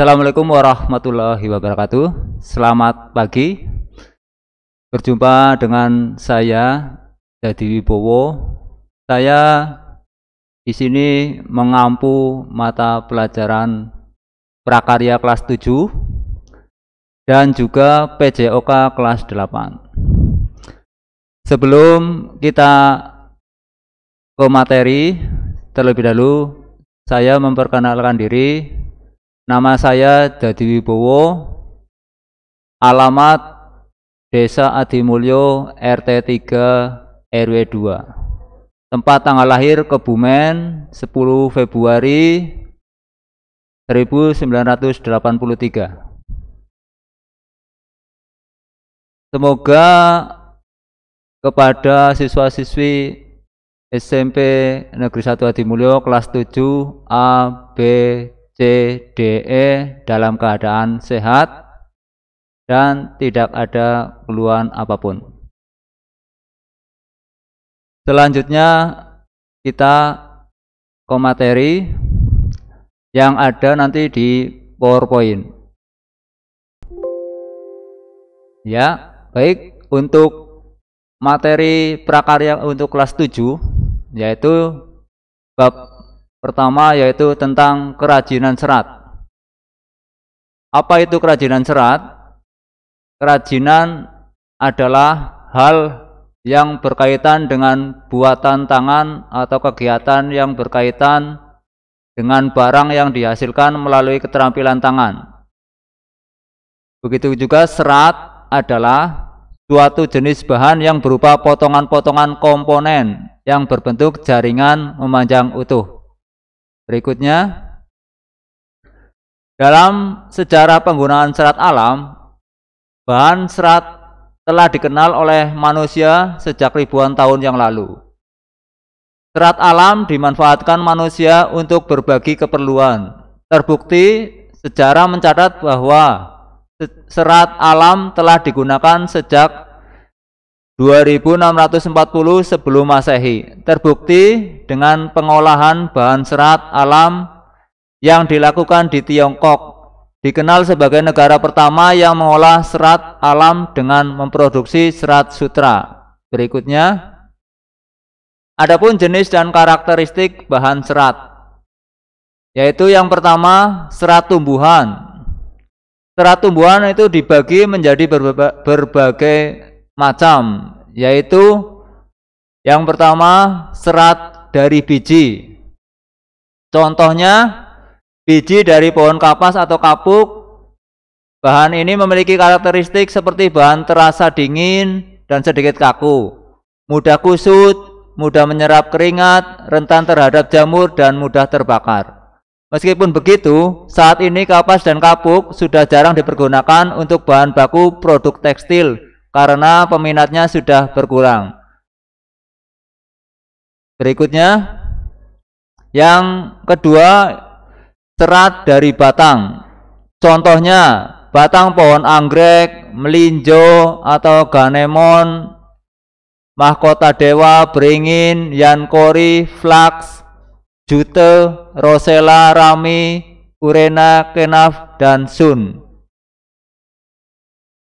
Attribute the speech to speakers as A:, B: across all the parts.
A: Assalamualaikum warahmatullahi wabarakatuh. Selamat pagi. Berjumpa dengan saya Dadi Wibowo. Saya di sini mengampu mata pelajaran prakarya kelas 7 dan juga PJOK kelas 8. Sebelum kita ke materi, terlebih dahulu saya memperkenalkan diri Nama saya Dadi Wibowo. Alamat Desa Adimulyo RT 3 RW 2. Tempat tanggal lahir Kebumen 10 Februari 1983. Semoga kepada siswa-siswi SMP Negeri 1 Adimulyo kelas 7 A, B, CDE dalam keadaan sehat dan tidak ada keluhan apapun. Selanjutnya kita komateri yang ada nanti di PowerPoint. Ya, baik untuk materi prakarya untuk kelas 7 yaitu bab Pertama yaitu tentang kerajinan serat. Apa itu kerajinan serat? Kerajinan adalah hal yang berkaitan dengan buatan tangan atau kegiatan yang berkaitan dengan barang yang dihasilkan melalui keterampilan tangan. Begitu juga serat adalah suatu jenis bahan yang berupa potongan-potongan komponen yang berbentuk jaringan memanjang utuh. Berikutnya, dalam sejarah penggunaan serat alam, bahan serat telah dikenal oleh manusia sejak ribuan tahun yang lalu. Serat alam dimanfaatkan manusia untuk berbagi keperluan. Terbukti sejarah mencatat bahwa serat alam telah digunakan sejak 2640 sebelum Masehi. Terbukti dengan pengolahan bahan serat alam yang dilakukan di Tiongkok. Dikenal sebagai negara pertama yang mengolah serat alam dengan memproduksi serat sutra. Berikutnya, adapun jenis dan karakteristik bahan serat. Yaitu yang pertama, serat tumbuhan. Serat tumbuhan itu dibagi menjadi berbagai macam yaitu yang pertama serat dari biji contohnya biji dari pohon kapas atau kapuk bahan ini memiliki karakteristik seperti bahan terasa dingin dan sedikit kaku mudah kusut mudah menyerap keringat rentan terhadap jamur dan mudah terbakar Meskipun begitu, saat ini kapas dan kapuk sudah jarang dipergunakan untuk bahan baku produk tekstil karena peminatnya sudah berkurang. Berikutnya yang kedua serat dari batang. Contohnya batang pohon anggrek, melinjo atau ganemon, mahkota dewa, beringin, yankori, flax, jute, rosella, rami, urena, kenaf dan sun.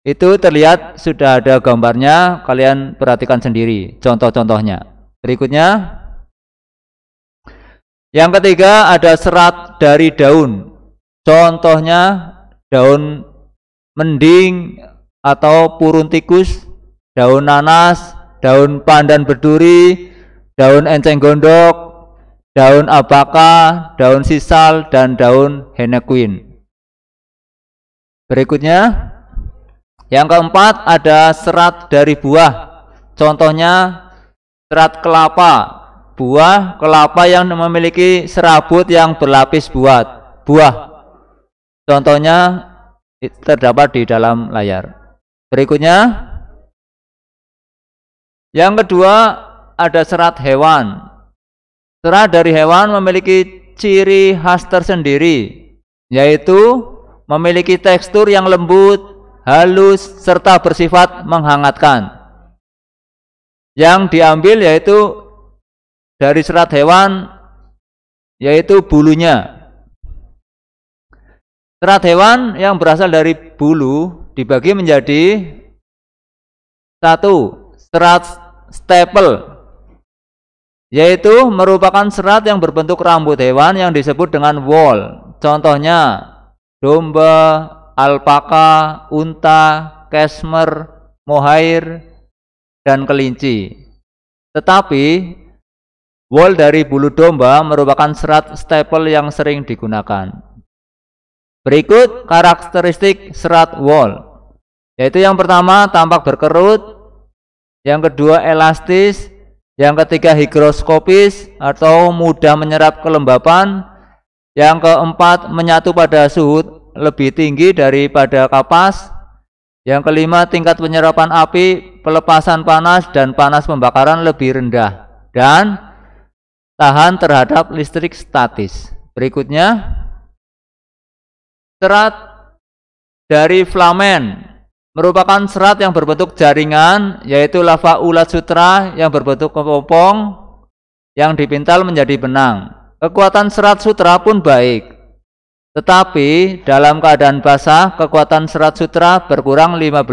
A: Itu terlihat sudah ada gambarnya, kalian perhatikan sendiri contoh-contohnya. Berikutnya. Yang ketiga ada serat dari daun. Contohnya daun mending atau purun tikus, daun nanas, daun pandan berduri, daun enceng gondok, daun abaka, daun sisal, dan daun queen. Berikutnya, yang keempat ada serat dari buah. Contohnya serat kelapa, buah kelapa yang memiliki serabut yang berlapis buat buah. Contohnya terdapat di dalam layar. Berikutnya yang kedua ada serat hewan. Serat dari hewan memiliki ciri khas tersendiri, yaitu memiliki tekstur yang lembut, halus, serta bersifat menghangatkan. Yang diambil yaitu dari serat hewan, yaitu bulunya. Serat hewan yang berasal dari bulu dibagi menjadi satu serat staple yaitu merupakan serat yang berbentuk rambut hewan yang disebut dengan wol. Contohnya domba, alpaka, unta, kesmer, mohair, dan kelinci. Tetapi wol dari bulu domba merupakan serat staple yang sering digunakan. Berikut karakteristik serat wol. Yaitu yang pertama tampak berkerut, yang kedua elastis, yang ketiga higroskopis atau mudah menyerap kelembapan, yang keempat menyatu pada suhu lebih tinggi daripada kapas. Yang kelima, tingkat penyerapan api, pelepasan panas, dan panas pembakaran lebih rendah. Dan tahan terhadap listrik statis. Berikutnya, serat dari flamen merupakan serat yang berbentuk jaringan, yaitu lava ulat sutra yang berbentuk kepompong yang dipintal menjadi benang. Kekuatan serat sutra pun baik, tetapi dalam keadaan basah, kekuatan serat sutra berkurang 15%.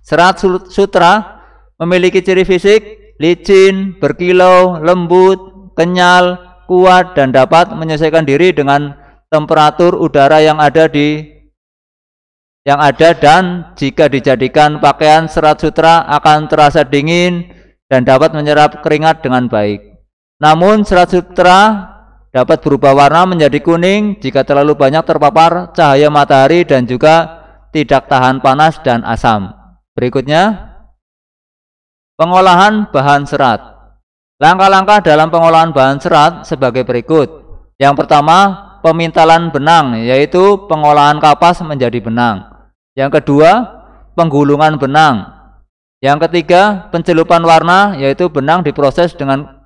A: Serat sutra memiliki ciri fisik licin, berkilau, lembut, kenyal, kuat, dan dapat menyesuaikan diri dengan temperatur udara yang ada di yang ada dan jika dijadikan pakaian serat sutra akan terasa dingin dan dapat menyerap keringat dengan baik. Namun serat sutra dapat berubah warna menjadi kuning jika terlalu banyak terpapar cahaya matahari dan juga tidak tahan panas dan asam. Berikutnya, pengolahan bahan serat. Langkah-langkah dalam pengolahan bahan serat sebagai berikut. Yang pertama, pemintalan benang, yaitu pengolahan kapas menjadi benang. Yang kedua, penggulungan benang. Yang ketiga, pencelupan warna, yaitu benang diproses dengan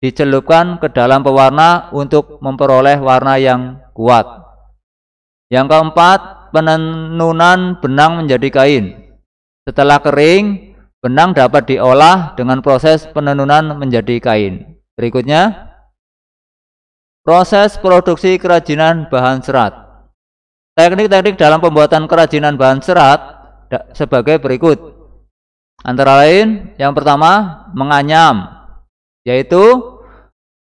A: dicelupkan ke dalam pewarna untuk memperoleh warna yang kuat. Yang keempat, penenunan benang menjadi kain. Setelah kering, benang dapat diolah dengan proses penenunan menjadi kain. Berikutnya, proses produksi kerajinan bahan serat. Teknik-teknik dalam pembuatan kerajinan bahan serat sebagai berikut. Antara lain, yang pertama, menganyam yaitu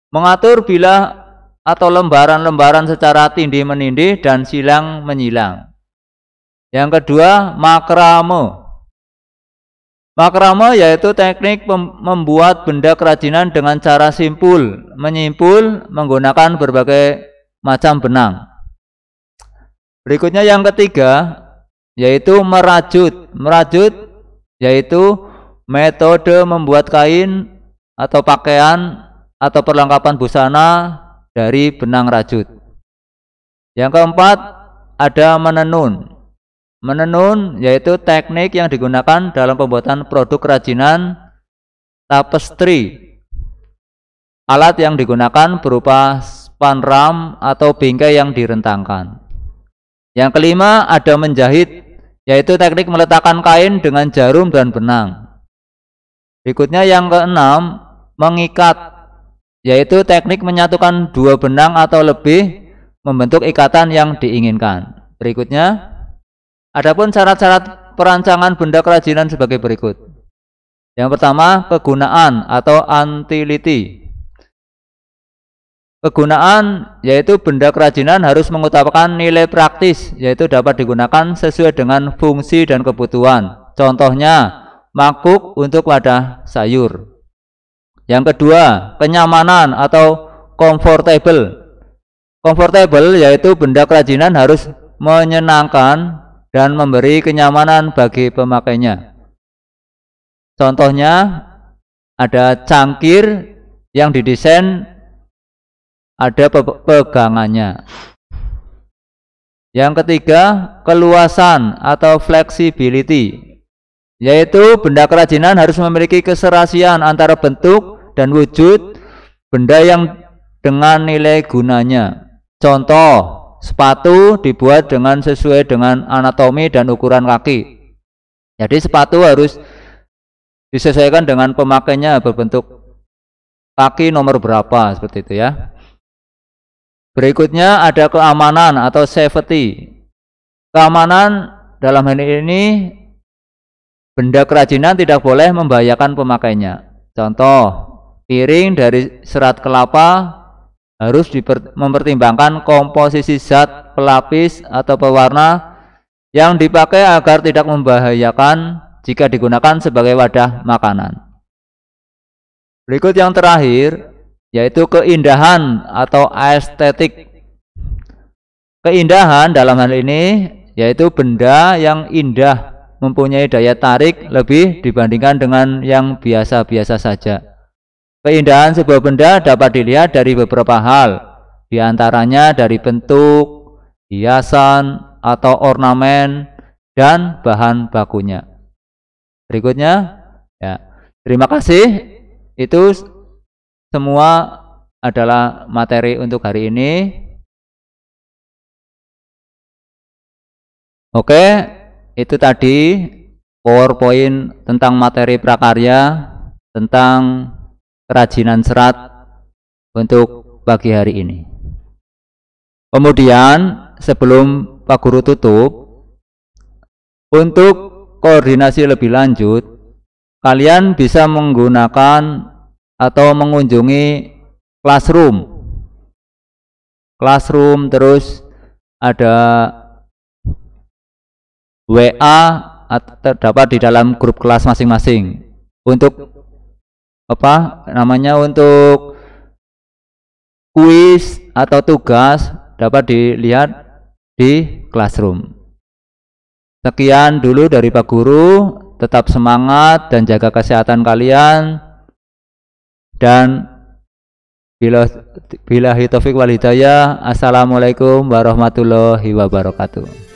A: mengatur bila atau lembaran-lembaran secara tindih-menindih dan silang menyilang. Yang kedua, makrame. Makrame yaitu teknik membuat benda kerajinan dengan cara simpul, menyimpul menggunakan berbagai macam benang. Berikutnya yang ketiga, yaitu merajut. Merajut yaitu metode membuat kain atau pakaian atau perlengkapan busana dari benang rajut. Yang keempat, ada menenun. Menenun yaitu teknik yang digunakan dalam pembuatan produk kerajinan tapestri. Alat yang digunakan berupa span ram atau bingkai yang direntangkan. Yang kelima, ada menjahit, yaitu teknik meletakkan kain dengan jarum dan benang. Berikutnya yang keenam, mengikat yaitu teknik menyatukan dua benang atau lebih membentuk ikatan yang diinginkan. Berikutnya, adapun syarat-syarat perancangan benda kerajinan sebagai berikut. Yang pertama, kegunaan atau antiliti. Kegunaan yaitu benda kerajinan harus mengutamakan nilai praktis, yaitu dapat digunakan sesuai dengan fungsi dan kebutuhan. Contohnya, mangkuk untuk wadah sayur. Yang kedua, kenyamanan atau comfortable. Comfortable yaitu benda kerajinan harus menyenangkan dan memberi kenyamanan bagi pemakainya. Contohnya ada cangkir yang didesain ada pegangannya. Yang ketiga, keluasan atau flexibility yaitu benda kerajinan harus memiliki keserasian antara bentuk, dan wujud benda yang dengan nilai gunanya. Contoh, sepatu dibuat dengan sesuai dengan anatomi dan ukuran kaki. Jadi sepatu harus disesuaikan dengan pemakainya berbentuk kaki nomor berapa seperti itu ya. Berikutnya ada keamanan atau safety. Keamanan dalam hal ini benda kerajinan tidak boleh membahayakan pemakainya. Contoh, piring dari serat kelapa harus mempertimbangkan komposisi zat pelapis atau pewarna yang dipakai agar tidak membahayakan jika digunakan sebagai wadah makanan. Berikut yang terakhir yaitu keindahan atau estetik. Keindahan dalam hal ini yaitu benda yang indah mempunyai daya tarik lebih dibandingkan dengan yang biasa-biasa saja. Keindahan sebuah benda dapat dilihat dari beberapa hal, diantaranya dari bentuk, hiasan, atau ornamen, dan bahan bakunya. Berikutnya, ya. terima kasih. Itu semua adalah materi untuk hari ini. Oke, itu tadi PowerPoint tentang materi prakarya, tentang kerajinan serat untuk pagi hari ini. Kemudian sebelum Pak Guru tutup, untuk koordinasi lebih lanjut, kalian bisa menggunakan atau mengunjungi classroom. Classroom terus ada WA atau terdapat di dalam grup kelas masing-masing untuk apa namanya untuk kuis atau tugas dapat dilihat di classroom. Sekian dulu dari Pak Guru, tetap semangat dan jaga kesehatan kalian dan bila bila hitofik walidaya assalamualaikum warahmatullahi wabarakatuh